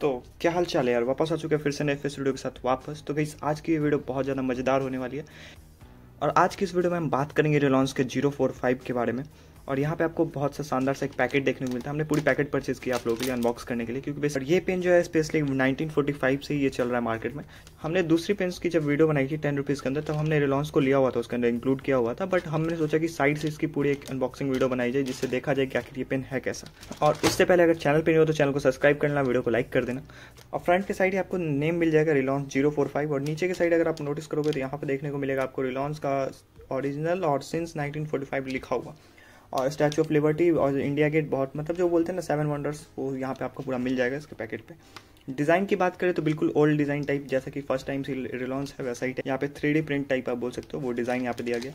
तो क्या हाल चाल है यार वापस आ चुके हैं फिर से नए वीडियो के साथ वापस तो गई आज की ये वीडियो बहुत ज़्यादा मज़ेदार होने वाली है और आज की इस वीडियो में हम बात करेंगे रिलायंस के जीरो फोर फाइव के बारे में और यहाँ पे आपको बहुत सा शानदार सा एक पैकेट देखने को मिलता है हमने पूरी पैकेट परचेज किया आप लोगों के लिए अनबॉक्स करने के लिए क्योंकि बेस ये पेन जो है स्पेशली 1945 से ये चल रहा है मार्केट में हमने दूसरी पेन की जब वीडियो बनाई थी टेन रुपीज़ के अंदर तब तो हमने रिलॉन्स को लिया हुआ था उसके अंदर इंक्लूड किया हुआ था बट हमने सोचा कि साइड से इसकी पूरी एक अनबॉक्सिंग वीडियो बनाई जाए जिससे देखा जाए क्या ये पेन है कैसा और उससे पहले अगर चैनल पर नहीं हो तो चैनल को सब्सक्राइब करना वीडियो को लाइक कर देना और फ्रंट के साइड ही आपको नेम मिल जाएगा रिलॉन्स जीरो और नीचे के साइड अगर आप नोटिस करोगे तो यहाँ पर देखने को मिलेगा आपको रिलॉन्स का ऑरिजिनल और सिंस नाइनटीन लिखा हुआ और स्टैचू ऑफ लिबर्टी और इंडिया गेट बहुत मतलब जो बोलते हैं ना सेवन वंडर्स वो यहाँ पे आपको पूरा मिल जाएगा इसके पैकेट पे डिज़ाइन की बात करें तो बिल्कुल ओल्ड डिज़ाइन टाइप जैसा कि फर्स्ट टाइम से रिलॉन्स है वैसा ही यहाँ पे थ्री प्रिंट टाइप आप बोल सकते हो वो डिज़ाइन यहाँ पे दिया गया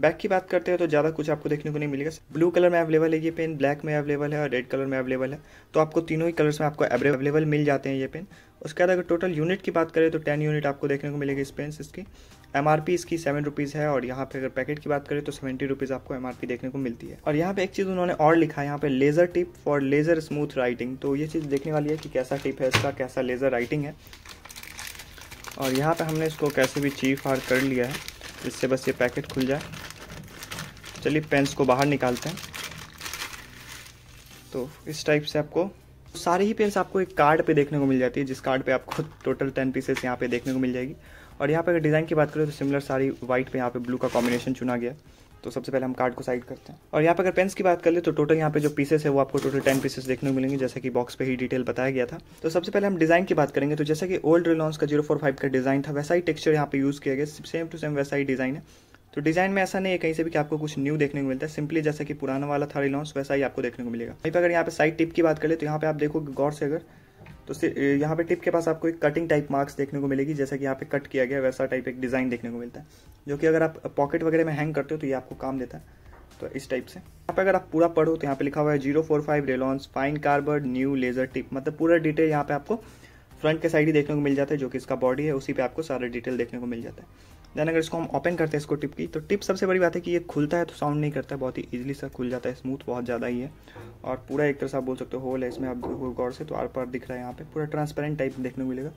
बैक की बात करते हैं तो ज़्यादा कुछ आपको देखने को नहीं मिलेगा ब्लू कलर में अवेलेबल है ये पेन ब्लैक में अवेलेबल है और रेड कलर में अवेलेबल है तो आपको तीनों ही कलर्स में आपको अवेलेबल मिल जाते हैं ये पेन उसके बाद अगर टोटल यूनिट की बात करें तो टेन यूनिट आपको देखने को मिलेगी इस पेन इसकी एम इसकी सेवन रुपीज़ है और यहाँ पे अगर पैकेट की बात करें तो सेवेंटी रुपीज़ आपको एम देखने को मिलती है और यहाँ पे एक चीज़ उन्होंने और लिखा है यहाँ पे laser tip for laser smooth writing तो ये चीज़ देखने वाली है कि कैसा टिप है इसका कैसा लेज़र राइटिंग है और यहाँ पे हमने इसको कैसे भी चीफ हार कर लिया है जिससे बस ये पैकेट खुल जाए चलिए पेंस को बाहर निकालते हैं तो इस टाइप से आपको सारे ही पेंस आपको एक कार्ड पे देखने को मिल जाती है जिस कार्ड पे आपको टोटल टेन पीसेस यहाँ पे देखने को मिल जाएगी और यहाँ पर अगर डिज़ाइन की बात करें तो सिमिलर सारी वाइट पे यहाँ पे ब्लू का कॉम्बिनेशन चुना गया तो सबसे पहले हम कार्ड को साइड करते हैं और यहाँ पर अगर पेंस की बात कर ले तो टोटल यहाँ पे जो पीसेस है वो आपको टोटल टेन पीसेस देखने को मिलेंगे जैसे कि बॉक्स पे ही डिटेल बताया गया था तो सबसे पहले हम डिज़ाइन की बात करेंगे तो जैसे कि ओल्ड रिलॉन्स का जीरो फोर फाइव का डिज़ाइन था वैसा ही टेक्सचर यहाँ पे यूज़ किया गया सेम टू सेम वैसा ही डिज़ाइन है तो डिज़ाइन में ऐसा नहीं है कहीं से भी कि आपको कुछ न्यू देखने को मिलता है सिंपली जैसा कि पुराना वाला था रिलॉन्स वैसा ही आपको देखने को मिलेगा वहीं पर अगर यहाँ पे साइड टिप की बात करें तो यहाँ पे आप देखो गौर से अगर तो यहाँ पे टिप के पास आपको एक कटिंग टाइप मार्क्स देखने को मिलेगी जैसा कि यहाँ पे कट किया गया वैसा टाइप एक डिज़ाइन देखने को मिलता है जो कि अगर आप पॉकेट वगैरह में हैंग करते हो तो ये आपको काम देता है तो इस टाइप से यहाँ पे अगर आप पूरा पढ़ो तो यहाँ पे लिखा हुआ है zero four five Reynolds fine carbide new laser tip मतलब पूरा डिटेल यहाँ पे आपको फ्रंट के साइड ही देखने को मिल जाता है जो कि इसका बॉडी है उसी पर आपको सारा डिटेल देखने को मिल जाता है देन अगर इसको हम ओपन करते हैं इसको टिप की तो टिप सबसे बड़ी बात है कि ये खुलता है तो साउंड नहीं करता है बहुत ही इजीली सा खुल जाता है स्मूथ बहुत ज़्यादा ही है और पूरा एक तरह से आप बोल सकते हो होल है इसमें आप गौर से तो आर पार दिख रहा है यहाँ पे पूरा ट्रांसपेरेंट टाइप देखने को मिलेगा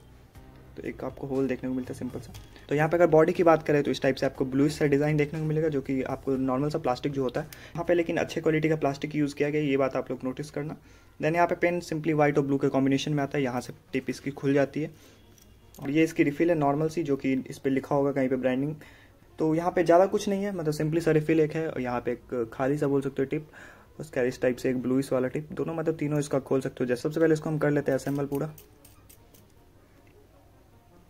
तो एक आपको होल देखने को मिलता है सिंपल सा तो यहाँ पे अगर बॉडी की बात करें तो इस टाइप से आपको ब्लूइश सा डिज़ाइन देखने को मिलेगा जो कि आपको नॉर्मल सा प्लास्टिक जो होता है यहाँ पे लेकिन अच्छे क्वालिटी का प्लास्टिक यूज़ किया गया ये बात आप लोग नोटिस करना देन यहाँ पे पेन सिंपली व्हाइट और ब्लू के कॉम्बिनेशन में आता है यहाँ से टिप इसकी खुल जाती है और ये इसकी रिफिल है नॉर्मल सी जो कि इस पर लिखा होगा कहीं पे ब्रांडिंग तो यहाँ पे ज़्यादा कुछ नहीं है मतलब सिंपली सा रिफिल एक है और यहाँ पे एक खाली सा बोल सकते हो टिप उसका इस टाइप से एक ब्लूइस वाला टिप दोनों मतलब तीनों इसका खोल सकते हो जैसे सबसे पहले इसको हम कर लेते हैं असेंबल पूरा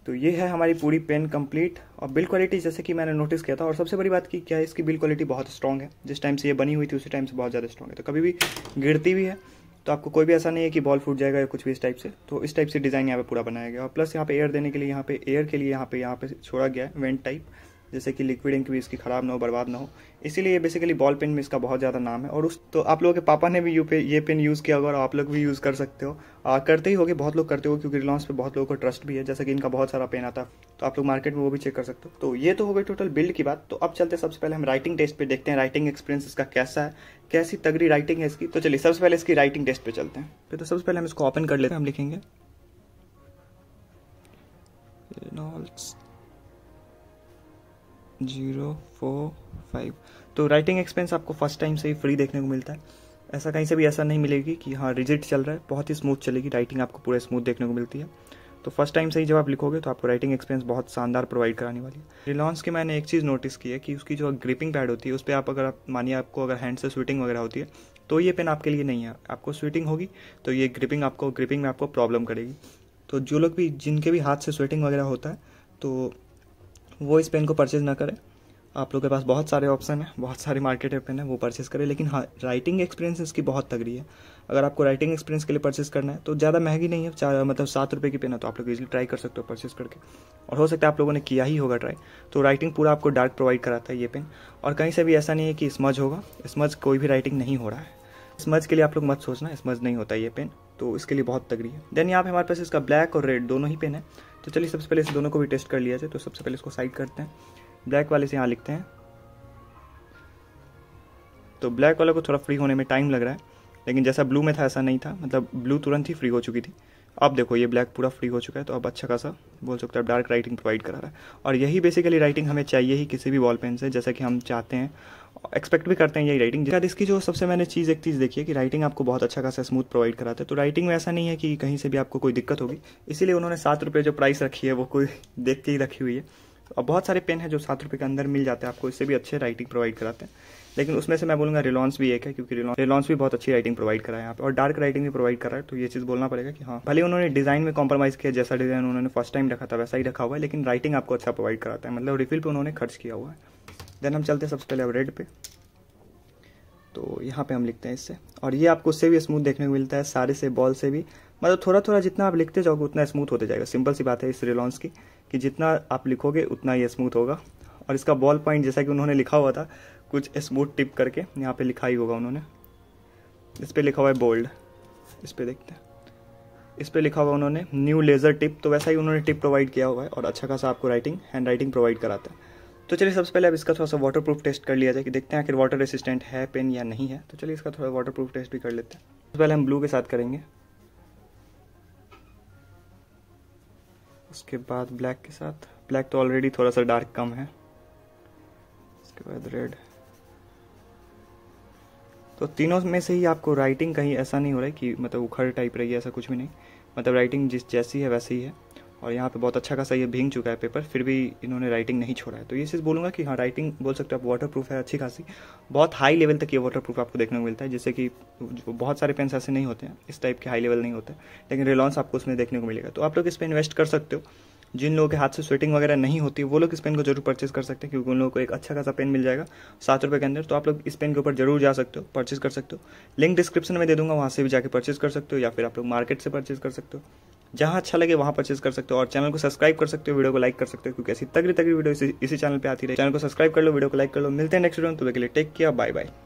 तो ये है हमारी पूरी पेन कंप्लीट और बिल क्वालिटी जैसे कि मैंने नोटिस किया था और सबसे बड़ी बात की क्या इसकी बिल क्वालिटी बहुत स्ट्रॉन्ग है जिस टाइम से ये बनी हुई थी उसी टाइम से बहुत ज़्यादा स्ट्रॉन्ग है तो कभी भी गिरती भी है तो आपको कोई भी ऐसा नहीं है कि बॉल फूट जाएगा या कुछ भी इस टाइप से तो इस टाइप से डिज़ाइन यहाँ पे पूरा बनाया गया और प्लस यहाँ पे एयर देने के लिए यहाँ पे एयर के लिए यहाँ पे यहाँ पे छोड़ा गया है वेंट टाइप जैसे कि लिक्विड इंक भी इसकी ख़राब ना हो बर्बाद ना हो इसीलिए बेसिकली बॉल पेन में इसका बहुत ज़्यादा नाम है और उस तो आप लोगों के पापा ने भी यू पे ये पेन यूज़ किया होगा और आप लोग भी यूज़ कर सकते हो आ, करते ही होगे बहुत लोग करते हो क्योंकि रिलायंस पे बहुत लोगों को ट्रस्ट भी है जैसे कि इनका बहुत सारा पेन आता है तो आप लोग मार्केट में वो भी चेक कर सकते हो तो ये तो हो गई टोटल बिल्ड की बात तो अब चलते सबसे पहले हम राइटिंग टेस्ट पर देखते हैं राइटिंग एक्सपीरियंस इसका कैसा है कैसी तगड़ी राइटिंग है इसकी तो चलिए सबसे पहले इसकी राइटिंग टेस्ट पर चलते हैं तो सबसे पहले हम इसको ओपन कर लेते हैं हम लिखेंगे जीरो फोर फाइव तो राइटिंग एक्सपेंस आपको फर्स्ट टाइम से ही फ्री देखने को मिलता है ऐसा कहीं से भी ऐसा नहीं मिलेगी कि हाँ रिजिट चल रहा है बहुत ही स्मूथ चलेगी राइटिंग आपको पूरा स्मूथ देखने को मिलती है तो फर्स्ट टाइम से ही जब आप लिखोगे तो आपको राइटिंग एक्सपीरियंस बहुत शानदार प्रोवाइड कराने वाली है रिलॉन्स की मैंने एक चीज़ नोटिस की है कि उसकी जो ग्रिपिंग पैड होती है उस पर आप अगर मानिए आपको अगर हैंड से स्वीटिंग वगैरह होती है तो ये पेन आपके लिए नहीं है आपको स्वीटिंग होगी तो ये ग्रिपिंग आपको ग्रिपिंग में आपको प्रॉब्लम करेगी तो जो लोग भी जिनके भी हाथ से स्वेटिंग वगैरह होता है तो वो इस पेन को परचेज़ ना करें आप लोग के पास बहुत सारे ऑप्शन हैं बहुत सारे मार्केट है पेन है वो परचेज करें लेकिन हाँ राइटिंग एक्सपीरियंस इसकी बहुत तगड़ी है अगर आपको राइटिंग एक्सपीरियंस के लिए परचेज करना है तो ज़्यादा महंगी नहीं है चार मतलब सात रुपये की पेन है तो आप लोग इजिली ट्राई कर सकते हो परचेज करके और हो सकता है आप लोगों ने किया ही होगा ट्राई तो राइटिंग पूरा आपको डार्क प्रोवाइड कराता है ये पेन और कहीं से भी ऐसा नहीं है कि स्मज होगा स्मज कोई भी राइटिंग नहीं हो रहा है स्मज के लिए आप लोग मत सोचना स्मज नहीं होता ये पेन तो इसके लिए बहुत तगड़ी है देन यहाँ पे हमारे पास इसका ब्लैक और रेड दोनों ही पेन है तो चलिए सबसे पहले इस दोनों को भी टेस्ट कर लिया जाए तो सबसे पहले इसको साइड करते हैं ब्लैक वाले से यहाँ लिखते हैं तो ब्लैक वाले को थोड़ा फ्री होने में टाइम लग रहा है लेकिन जैसा ब्लू में था ऐसा नहीं था मतलब ब्लू तुरंत ही फ्री हो चुकी थी अब देखो ये ब्लैक पूरा फ्री हो चुका है तो अब अच्छा खासा बोल सकते हो डार्क राइटिंग प्रोवाइड करा रहा है और यही बेसिकली राइटिंग हमें चाहिए ही किसी भी वॉल पेन से जैसा कि हम चाहते हैं एक्सपेक्ट भी करते हैं यही राइटिंग शायद इसकी जो सबसे मैंने चीज़ एक चीज़ देखी है कि राइटिंग आपको बहुत अच्छा खासा स्मूथ प्रोवाइड कराते हैं तो राइटिंग में ऐसा नहीं है कि कहीं से भी आपको कोई दिक्कत होगी इसीलिए उन्होंने सात रुपये जो प्राइस रखी है वो कोई देख के ही रखी हुई है और अब बहुत सारे पेन हैं जो सात रुपये के अंदर मिल जाते हैं आपको इससे भी अच्छे राइटिंग प्रोवाइड कराते हैं लेकिन उसमें से मैं बोलूँगा रिलॉन्स भी एक है क्योंकि रिलॉन्स भी बहुत अच्छी राइटिंग प्रोवाइड करा है यहाँ पर और डार्क राइटिंग भी प्रोवाइड करा है तो ये चीज़ बोलना पड़ेगा कि हाँ भले उन्होंने डिज़ाइन में कॉम्प्रोमाइज़ किया जैसा डिज़ाइन उन्होंने फर्स्ट टाइम रखा था वैसा ही रखा हुआ है लेकिन राइटिंग आपको अच्छा प्रोवाइड कराता है मतलब रिफिल पर उन्होंने खर्च किया हुआ है देन हम चलते हैं सबसे पहले अब रेड पे तो यहाँ पे हम लिखते हैं इससे और ये आपको उससे भी स्मूथ देखने को मिलता है सारे से बॉल से भी मतलब थोड़ा थोड़ा जितना आप लिखते जाओगे उतना स्मूथ होते जाएगा सिंपल सी बात है इस रिलॉन्स की कि जितना आप लिखोगे उतना ये स्मूथ होगा और इसका बॉल पॉइंट जैसा कि उन्होंने लिखा हुआ था कुछ स्मूथ टिप करके यहाँ पे लिखा ही होगा उन्होंने इस पर लिखा हुआ है बोल्ड इस पर देखते हैं इस पर लिखा हुआ उन्होंने न्यू लेज़र टिप तो वैसा ही उन्होंने टिप प्रोवाइड किया हुआ है और अच्छा खासा आपको राइटिंग हैंड राइटिंग प्रोवाइड कराता है तो चलिए सबसे पहले अब इसका थोड़ा सा वाटर प्रूफ टेस्ट कर लिया जाए कि देखते हैं आखिर वाटर रेसिस्टेंट है पेन या नहीं है तो चलिए इसका थोड़ा वाटर प्रूफ टेस्ट भी कर लेते हैं सबसे पहले हम ब्लू के साथ करेंगे उसके बाद ब्लैक के साथ ब्लैक तो ऑलरेडी थोड़ा सा डार्क कम है उसके बाद रेड तो तीनों में से ही आपको राइटिंग कहीं ऐसा नहीं हो रहा है कि मतलब उखड़ टाइप रही है ऐसा कुछ भी नहीं मतलब राइटिंग जिस जैसी है वैसी ही है और यहाँ पे बहुत अच्छा खासा ये भींग चुका है पेपर फिर भी इन्होंने राइटिंग नहीं छोड़ा है तो ये चीज़ बोलूँगा कि हाँ राइटिंग बोल सकते हो आप वाटर प्रूफ है अच्छी खासी बहुत हाई लेवल तक ये वाटर प्रूफ आपको देखने को मिलता है जैसे कि बहुत सारे पेन्स ऐसे नहीं होते हैं इस टाइप के हाई लेवल नहीं होते लेकिन रिलॉन्स आपको उसमें देखने को मिलेगा तो आप लोग इस पर इन्वेस्ट कर सकते हो जिन लोगों के हाथ से स्वेटिंग वगैरह नहीं होती वो लोग इस पेन को जरूर परचेज कर सकते हैं क्योंकि उन लोगों को एक अच्छा खासा पेन मिल जाएगा सात रुपये के अंदर तो आप लोग इस पेन के ऊपर जरूर जा सकते हो परचेज कर सकते हो लिंक डिस्क्रिप्शन में दे दूंगा वहाँ से भी जाकर परचेज कर सकते हो या फिर आप लोग मार्केट से परचेज कर सकते हो जहाँ अच्छा लगे वहाँ परचेज कर सकते हो और चैनल को सब्सक्राइब कर सकते हो वीडियो को लाइक कर सकते हो क्योंकि ऐसी तगड़ी तगड़ी वीडियो इसी, चैनल पर आती रही चैनल को सब्सक्राइब कर लो वीडियो को लाइक कर लो मिलते हैं नेक्स्ट वीडियो में तो के लिए टेक किया बाय बाय